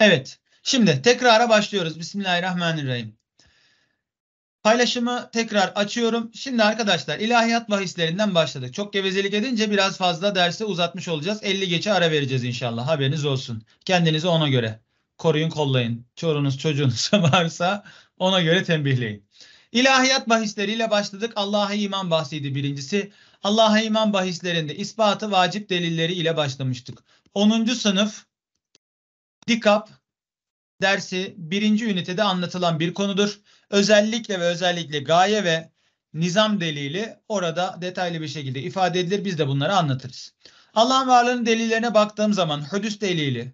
Evet. Şimdi tekrara başlıyoruz. Bismillahirrahmanirrahim. Paylaşımı tekrar açıyorum. Şimdi arkadaşlar ilahiyat bahislerinden başladık. Çok gevezelik edince biraz fazla dersi uzatmış olacağız. 50 geçe ara vereceğiz inşallah. Haberiniz olsun. Kendinizi ona göre koruyun kollayın. Çorunuz çocuğunuz varsa ona göre tembihleyin. İlahiyat bahisleriyle başladık. Allah'a iman bahsiydi birincisi. Allah'a iman bahislerinde ispatı vacip delilleri ile başlamıştık. 10. sınıf Dikap dersi birinci ünitede anlatılan bir konudur. Özellikle ve özellikle gaye ve nizam delili orada detaylı bir şekilde ifade edilir. Biz de bunları anlatırız. Allah'ın varlığının delillerine baktığım zaman hüdüs delili,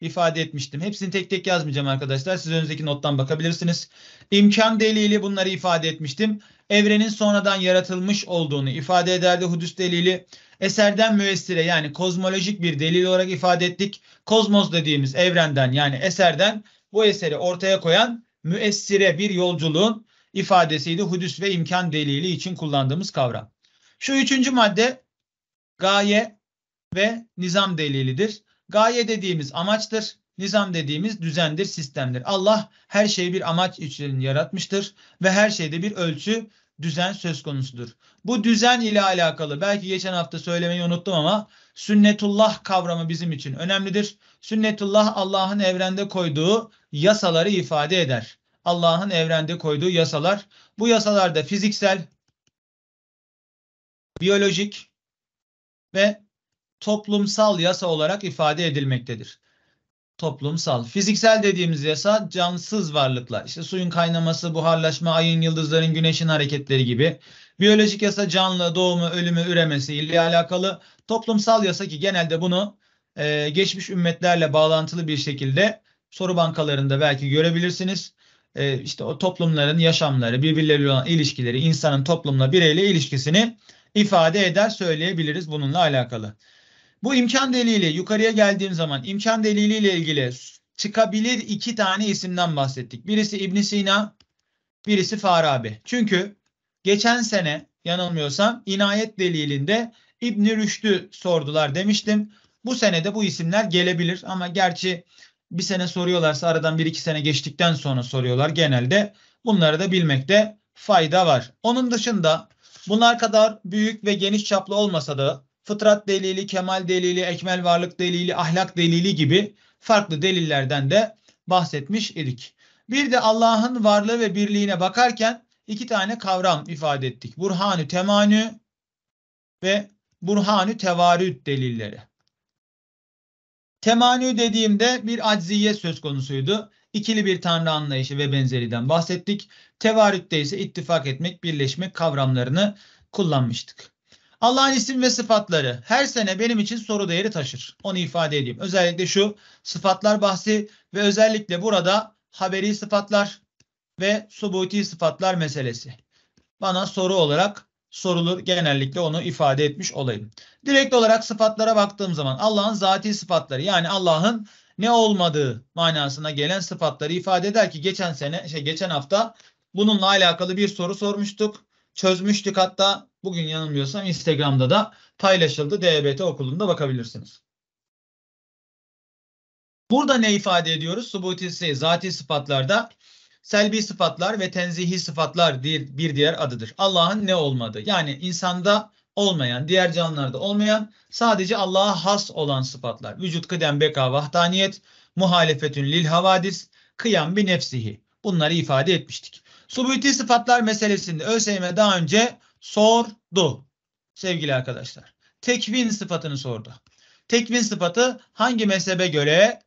ifade etmiştim. Hepsini tek tek yazmayacağım arkadaşlar. Siz önünüzdeki nottan bakabilirsiniz. İmkan delili bunları ifade etmiştim. Evrenin sonradan yaratılmış olduğunu ifade ederdi Hudüs delili. Eserden müessire yani kozmolojik bir delil olarak ifade ettik. Kozmos dediğimiz evrenden yani eserden bu eseri ortaya koyan müessire bir yolculuğun ifadesiydi. Hudüs ve imkan delili için kullandığımız kavram. Şu üçüncü madde gaye ve nizam delilidir. Gaye dediğimiz amaçtır. Nizam dediğimiz düzendir, sistemdir. Allah her şeyi bir amaç için yaratmıştır ve her şeyde bir ölçü, düzen söz konusudur. Bu düzen ile alakalı belki geçen hafta söylemeyi unuttum ama sünnetullah kavramı bizim için önemlidir. Sünnetullah Allah'ın evrende koyduğu yasaları ifade eder. Allah'ın evrende koyduğu yasalar. Bu yasalarda fiziksel, biyolojik ve toplumsal yasa olarak ifade edilmektedir. Toplumsal. Fiziksel dediğimiz yasa cansız varlıklar. İşte suyun kaynaması, buharlaşma, ayın, yıldızların, güneşin hareketleri gibi. Biyolojik yasa canlı, doğumu, ölümü, üremesi ile alakalı. Toplumsal yasa ki genelde bunu e, geçmiş ümmetlerle bağlantılı bir şekilde soru bankalarında belki görebilirsiniz. E, işte o toplumların yaşamları, birbirleriyle olan ilişkileri, insanın toplumla, bireyle ilişkisini ifade eder söyleyebiliriz bununla alakalı. Bu imkan deliliyle yukarıya geldiğim zaman imkan deliliyle ilgili çıkabilir iki tane isimden bahsettik. Birisi İbn Sina, birisi Farabi. Çünkü geçen sene yanılmıyorsam inayet delilinde İbn Rüşd'ü sordular demiştim. Bu sene de bu isimler gelebilir ama gerçi bir sene soruyorlarsa aradan bir iki sene geçtikten sonra soruyorlar genelde. Bunları da bilmekte fayda var. Onun dışında bunlar kadar büyük ve geniş çaplı olmasa da fıtrat delili, kemal delili, ekmel varlık delili, ahlak delili gibi farklı delillerden de bahsetmiş idik. Bir de Allah'ın varlığı ve birliğine bakarken iki tane kavram ifade ettik. Burhanü temanü ve burhanü tevarüt delilleri. Temanü dediğimde bir acziye söz konusuydu. İkili bir tanrı anlayışı ve benzeriden bahsettik. Tevarütte ise ittifak etmek, birleşmek kavramlarını kullanmıştık. Allah'ın isim ve sıfatları her sene benim için soru değeri taşır. Onu ifade edeyim. Özellikle şu sıfatlar bahsi ve özellikle burada haberi sıfatlar ve subuti sıfatlar meselesi. Bana soru olarak sorulur. Genellikle onu ifade etmiş olayım. Direkt olarak sıfatlara baktığım zaman Allah'ın zati sıfatları yani Allah'ın ne olmadığı manasına gelen sıfatları ifade eder ki geçen sene şey geçen hafta bununla alakalı bir soru sormuştuk. Çözmüştük hatta Bugün yanılmıyorsam Instagram'da da paylaşıldı. DBT okulunda bakabilirsiniz. Burada ne ifade ediyoruz? Subutisi, zati sıfatlarda selbi sıfatlar ve tenzihi sıfatlar bir diğer adıdır. Allah'ın ne olmadığı yani insanda olmayan, diğer canlılarda olmayan, sadece Allah'a has olan sıfatlar. Vücut kıdem beka vahdaniyet, muhalefetün lil havadis, kıyam bi nefsihi. Bunları ifade etmiştik. Subuti sıfatlar meselesinde ÖSYM daha önce sordu sevgili arkadaşlar. Tekvin sıfatını sordu. Tekvin sıfatı hangi mezhebe göre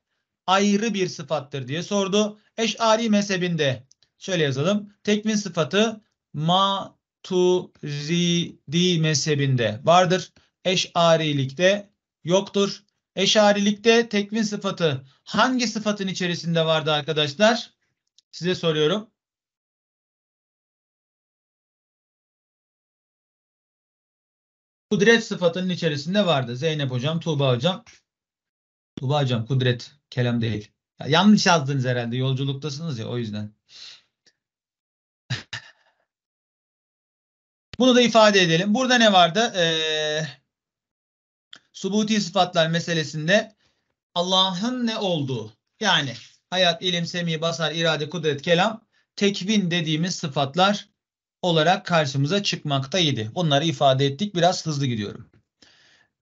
ayrı bir sıfattır diye sordu. Eş'ari mezhebinde şöyle yazalım. Tekvin sıfatı maturidi mezhebinde vardır. Eş'arilikte yoktur. Eş'arilikte tekvin sıfatı hangi sıfatın içerisinde vardı arkadaşlar? Size soruyorum. kudret sıfatının içerisinde vardı. Zeynep hocam, Tuğba hocam. Tuğba hocam kudret kelam değil. Ya, yanlış yazdınız herhalde. Yolculuktasınız ya o yüzden. Bunu da ifade edelim. Burada ne vardı? Ee, subuti sıfatlar meselesinde Allah'ın ne olduğu yani hayat, ilim, semi, basar, irade, kudret, kelam tekvin dediğimiz sıfatlar olarak karşımıza çıkmaktaydı. Onları ifade ettik. Biraz hızlı gidiyorum.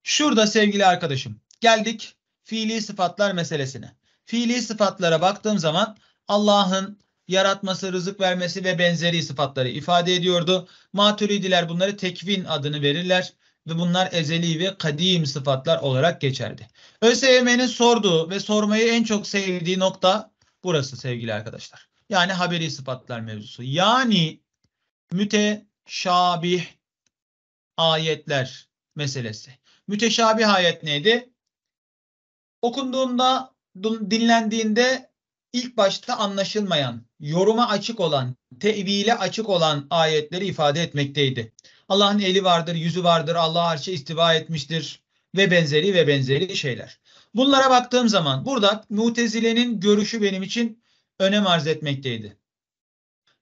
Şurada sevgili arkadaşım geldik fiili sıfatlar meselesine. Fiili sıfatlara baktığım zaman Allah'ın yaratması, rızık vermesi ve benzeri sıfatları ifade ediyordu. Maturidiler bunları tekvin adını verirler ve bunlar ezeli ve kadim sıfatlar olarak geçerdi. ÖSYM'nin sorduğu ve sormayı en çok sevdiği nokta burası sevgili arkadaşlar. Yani haberi sıfatlar mevzusu. Yani müteşabih ayetler meselesi. Müteşabih ayet neydi? Okunduğunda, dinlendiğinde ilk başta anlaşılmayan, yoruma açık olan, tevile açık olan ayetleri ifade etmekteydi. Allah'ın eli vardır, yüzü vardır, Allah her şey istiva etmiştir ve benzeri ve benzeri şeyler. Bunlara baktığım zaman burada Mutezile'nin görüşü benim için önem arz etmekteydi.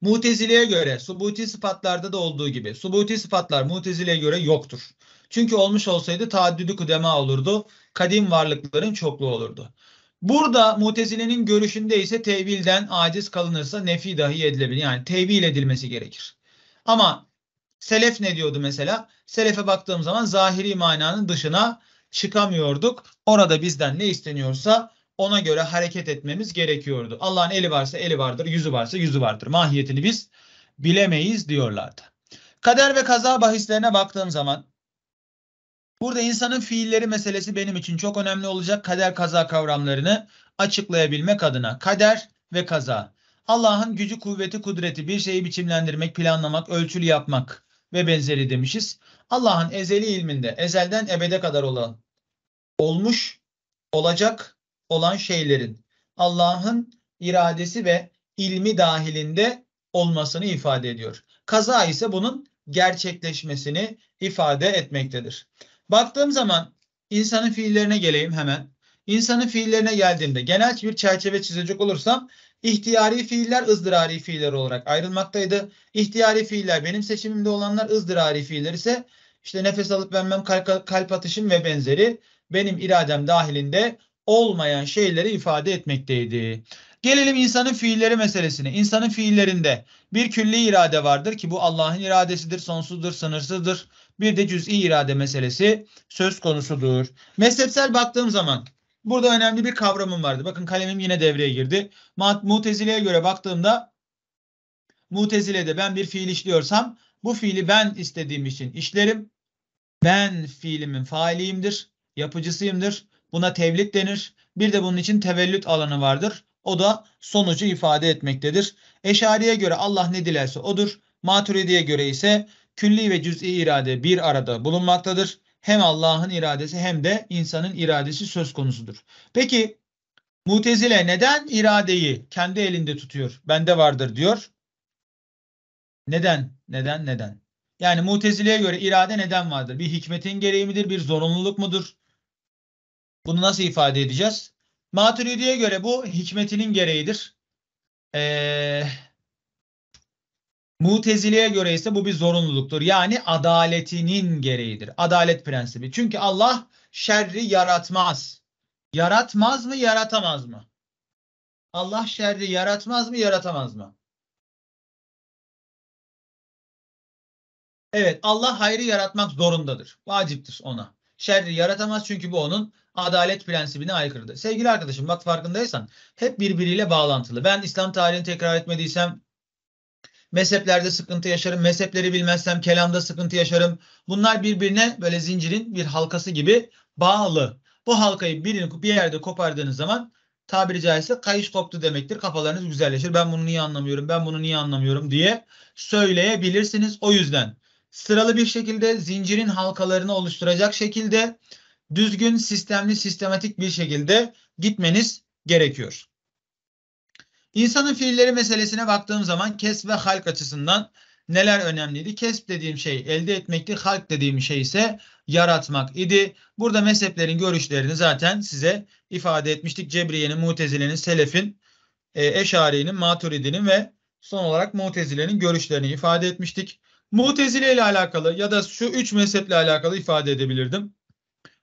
Mutezile'ye göre subuti sıfatlarda da olduğu gibi subuti sıfatlar mutezile'ye göre yoktur. Çünkü olmuş olsaydı taaddüdü kudema olurdu. Kadim varlıkların çokluğu olurdu. Burada mutezilenin görüşünde ise tevilden aciz kalınırsa nefi dahi edilebilir. Yani tevil edilmesi gerekir. Ama selef ne diyordu mesela? Selefe baktığım zaman zahiri mananın dışına çıkamıyorduk. Orada bizden ne isteniyorsa ona göre hareket etmemiz gerekiyordu. Allah'ın eli varsa eli vardır, yüzü varsa yüzü vardır. Mahiyetini biz bilemeyiz diyorlardı. Kader ve kaza bahislerine baktığım zaman burada insanın fiilleri meselesi benim için çok önemli olacak. Kader kaza kavramlarını açıklayabilmek adına kader ve kaza. Allah'ın gücü, kuvveti, kudreti bir şeyi biçimlendirmek, planlamak, ölçülü yapmak ve benzeri demişiz. Allah'ın ezeli ilminde ezelden ebede kadar olan olmuş, olacak olan şeylerin Allah'ın iradesi ve ilmi dahilinde olmasını ifade ediyor. Kaza ise bunun gerçekleşmesini ifade etmektedir. Baktığım zaman insanın fiillerine geleyim hemen. İnsanın fiillerine geldiğimde genel bir çerçeve çizecek olursam ihtiyari fiiller ızdırari fiiller olarak ayrılmaktaydı. İhtiyari fiiller benim seçimimde olanlar ızdırari fiiller ise işte nefes alıp vermem, kalp, kalp atışım ve benzeri benim iradem dahilinde olmayan şeyleri ifade etmekteydi. Gelelim insanın fiilleri meselesine. İnsanın fiillerinde bir külli irade vardır ki bu Allah'ın iradesidir, sonsuzdur, sınırsızdır. Bir de cüz'i irade meselesi söz konusudur. Mezhepsel baktığım zaman burada önemli bir kavramım vardı. Bakın kalemim yine devreye girdi. Mutezile'ye göre baktığımda Mutezile'de ben bir fiil işliyorsam bu fiili ben istediğim için işlerim. Ben fiilimin faaliyimdir, yapıcısıyımdır. Buna tevlid denir. Bir de bunun için tevellüt alanı vardır. O da sonucu ifade etmektedir. Eşariye göre Allah ne dilerse odur. Maturidiye göre ise külli ve cüz'i irade bir arada bulunmaktadır. Hem Allah'ın iradesi hem de insanın iradesi söz konusudur. Peki Mutezile neden iradeyi kendi elinde tutuyor? Bende vardır diyor. Neden? Neden? Neden? Yani Mutezile'ye göre irade neden vardır? Bir hikmetin gereği midir? Bir zorunluluk mudur? Bunu nasıl ifade edeceğiz? Maturidi'ye göre bu hikmetinin gereğidir. Ee, Mutezili'ye göre ise bu bir zorunluluktur. Yani adaletinin gereğidir. Adalet prensibi. Çünkü Allah şerri yaratmaz. Yaratmaz mı, yaratamaz mı? Allah şerri yaratmaz mı, yaratamaz mı? Evet, Allah hayrı yaratmak zorundadır. Vaciptir ona şerri yaratamaz çünkü bu onun adalet prensibine aykırıdır. Sevgili arkadaşım bak farkındaysan hep birbiriyle bağlantılı. Ben İslam tarihini tekrar etmediysem mezheplerde sıkıntı yaşarım, mezhepleri bilmezsem kelamda sıkıntı yaşarım. Bunlar birbirine böyle zincirin bir halkası gibi bağlı. Bu halkayı birini bir yerde kopardığınız zaman tabiri caizse kayış koptu demektir. Kafalarınız güzelleşir. Ben bunu niye anlamıyorum, ben bunu niye anlamıyorum diye söyleyebilirsiniz. O yüzden sıralı bir şekilde zincirin halkalarını oluşturacak şekilde düzgün, sistemli, sistematik bir şekilde gitmeniz gerekiyor. İnsanın fiilleri meselesine baktığım zaman kesb ve halk açısından neler önemliydi? Kesb dediğim şey elde etmekti, halk dediğim şey ise yaratmak idi. Burada mezheplerin görüşlerini zaten size ifade etmiştik. Cebriye'nin, Mutezile'nin, Selef'in, e, Eşari'nin, Maturidi'nin ve son olarak Mutezile'nin görüşlerini ifade etmiştik. Mutezile ile alakalı ya da şu üç mezheple alakalı ifade edebilirdim.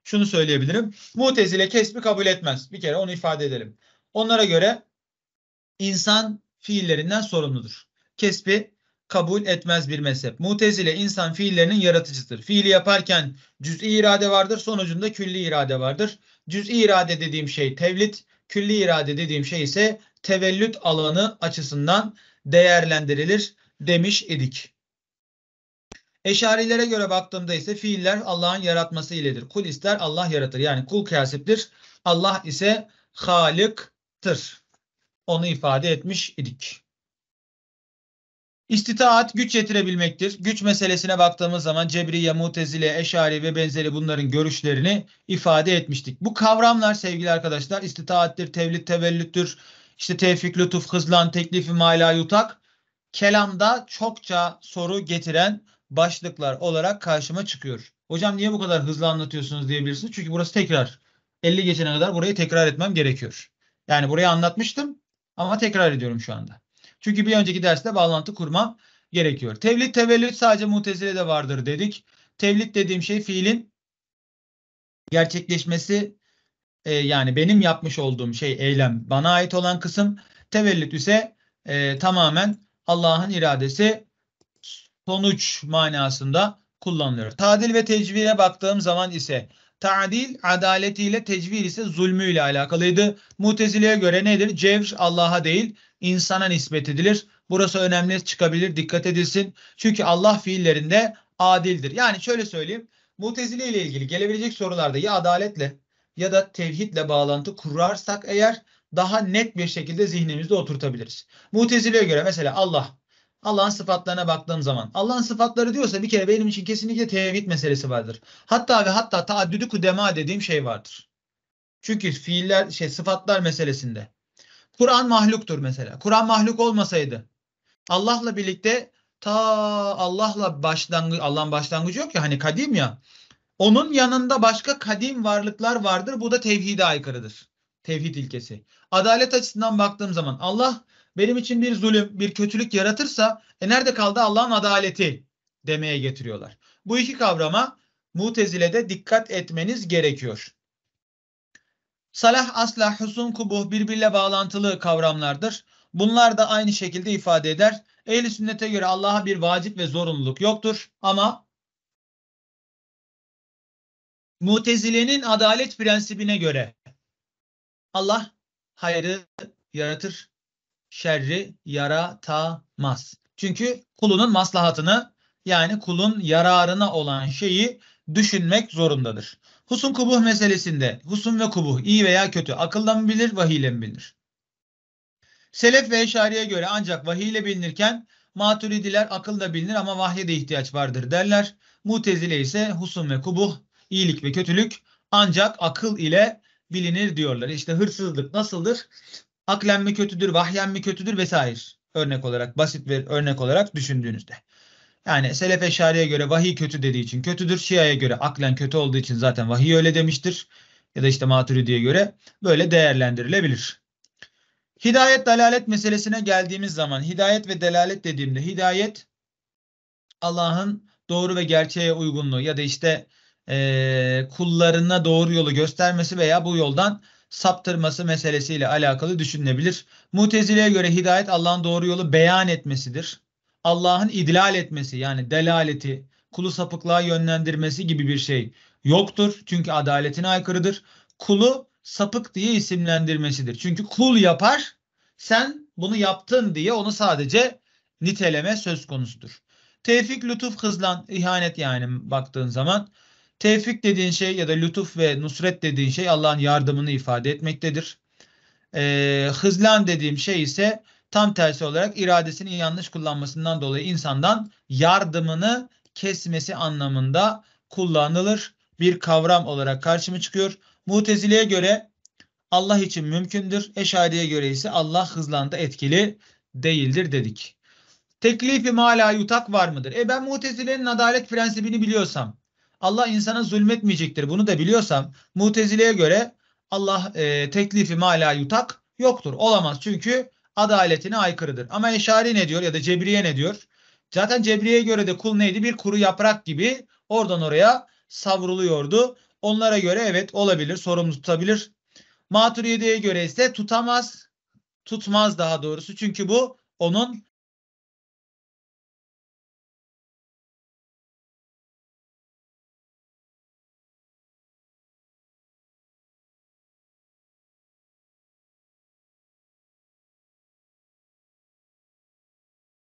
Şunu söyleyebilirim. Mutezile kesbi kabul etmez. Bir kere onu ifade edelim. Onlara göre insan fiillerinden sorumludur. Kesbi kabul etmez bir mezhep. Mutezile insan fiillerinin yaratıcısıdır. Fiili yaparken cüz'i irade vardır, sonucunda külli irade vardır. Cüz'i irade dediğim şey tevlit, külli irade dediğim şey ise tevellüt alanı açısından değerlendirilir demiş idik. Eşarilere göre baktığımda ise fiiller Allah'ın yaratması iledir. Kul ister Allah yaratır. Yani kul kasiptir. Allah ise halıktır. Onu ifade etmiş idik. İstitaat güç yetirebilmektir. Güç meselesine baktığımız zaman Cebriye, Mutezile, Eşari ve benzeri bunların görüşlerini ifade etmiştik. Bu kavramlar sevgili arkadaşlar istitaattir, tevlid, tevellüttür, İşte tevfik, lütuf, hızlan, teklifi, mala, yutak. Kelamda çokça soru getiren başlıklar olarak karşıma çıkıyor. Hocam niye bu kadar hızlı anlatıyorsunuz diyebilirsiniz. Çünkü burası tekrar. 50 geçene kadar burayı tekrar etmem gerekiyor. Yani burayı anlatmıştım ama tekrar ediyorum şu anda. Çünkü bir önceki derste bağlantı kurma gerekiyor. Tevlid tevellüt sadece mutezile'de vardır dedik. Tevlid dediğim şey fiilin gerçekleşmesi e, yani benim yapmış olduğum şey eylem bana ait olan kısım. Tevellüt ise e, tamamen Allah'ın iradesi sonuç manasında kullanılıyor. Tadil ve tecvire baktığım zaman ise Ta'dil adaletiyle tecvir ise zulmüyle alakalıydı. Mutezile'ye göre nedir? Cevr Allah'a değil insana nispet edilir. Burası önemli çıkabilir dikkat edilsin. Çünkü Allah fiillerinde adildir. Yani şöyle söyleyeyim. Mutezile ile ilgili gelebilecek sorularda ya adaletle ya da tevhidle bağlantı kurarsak eğer daha net bir şekilde zihnimizde oturtabiliriz. Mutezile'ye göre mesela Allah Allah'ın sıfatlarına baktığım zaman. Allah'ın sıfatları diyorsa bir kere benim için kesinlikle tevhid meselesi vardır. Hatta ve hatta taaddüdü kudema dediğim şey vardır. Çünkü fiiller şey sıfatlar meselesinde. Kur'an mahluktur mesela. Kur'an mahluk olmasaydı Allah'la birlikte ta Allah'la başlangıç Allah'ın başlangıcı yok ya hani kadim ya. Onun yanında başka kadim varlıklar vardır. Bu da tevhide aykırıdır. Tevhid ilkesi. Adalet açısından baktığım zaman Allah benim için bir zulüm, bir kötülük yaratırsa e nerede kaldı Allah'ın adaleti demeye getiriyorlar. Bu iki kavrama de dikkat etmeniz gerekiyor. Salah, asla husun, kubuh birbirle bağlantılı kavramlardır. Bunlar da aynı şekilde ifade eder. Ehli sünnete göre Allah'a bir vacip ve zorunluluk yoktur ama Mutezile'nin adalet prensibine göre Allah hayrı yaratır, şerri yaratamaz. Çünkü kulunun maslahatını yani kulun yararına olan şeyi düşünmek zorundadır. Husun kubuh meselesinde husun ve kubuh iyi veya kötü akıldan mı bilir vahiyle mi bilir? Selef ve Eşari'ye göre ancak vahiyle bilinirken maturidiler akılda bilinir ama vahye de ihtiyaç vardır derler. Mutezile ise husun ve kubuh iyilik ve kötülük ancak akıl ile bilinir diyorlar. İşte hırsızlık nasıldır? Aklen mi kötüdür, vahyen mi kötüdür vesaire. Örnek olarak basit bir örnek olarak düşündüğünüzde. Yani Selef Eşari'ye göre vahiy kötü dediği için kötüdür. Şia'ya göre aklen kötü olduğu için zaten vahiy öyle demiştir. Ya da işte Maturidi'ye göre böyle değerlendirilebilir. Hidayet dalalet meselesine geldiğimiz zaman hidayet ve delalet dediğimde hidayet Allah'ın doğru ve gerçeğe uygunluğu ya da işte e, kullarına doğru yolu göstermesi veya bu yoldan saptırması meselesiyle alakalı düşünülebilir. Mutezile'ye göre hidayet Allah'ın doğru yolu beyan etmesidir. Allah'ın idlal etmesi yani delaleti, kulu sapıklığa yönlendirmesi gibi bir şey yoktur. Çünkü adaletine aykırıdır. Kulu sapık diye isimlendirmesidir. Çünkü kul yapar, sen bunu yaptın diye onu sadece niteleme söz konusudur. Tevfik, lütuf, hızlan, ihanet yani baktığın zaman Tevfik dediğin şey ya da lütuf ve nusret dediğin şey Allah'ın yardımını ifade etmektedir. E, hızlan dediğim şey ise tam tersi olarak iradesini yanlış kullanmasından dolayı insandan yardımını kesmesi anlamında kullanılır bir kavram olarak karşıma çıkıyor. Mutezile'ye göre Allah için mümkündür. Eşari'ye göre ise Allah hızlandı etkili değildir dedik. Teklifi mala yutak var mıdır? E ben mutezilenin adalet prensibini biliyorsam Allah insana zulmetmeyecektir. Bunu da biliyorsam Mutezile'ye göre Allah e, teklifi mala yutak yoktur. Olamaz çünkü adaletine aykırıdır. Ama Eşari ne diyor ya da Cebriye ne diyor? Zaten Cebriye'ye göre de kul neydi? Bir kuru yaprak gibi oradan oraya savruluyordu. Onlara göre evet olabilir, sorumlu tutabilir. Maturidiye'ye göre ise tutamaz, tutmaz daha doğrusu. Çünkü bu onun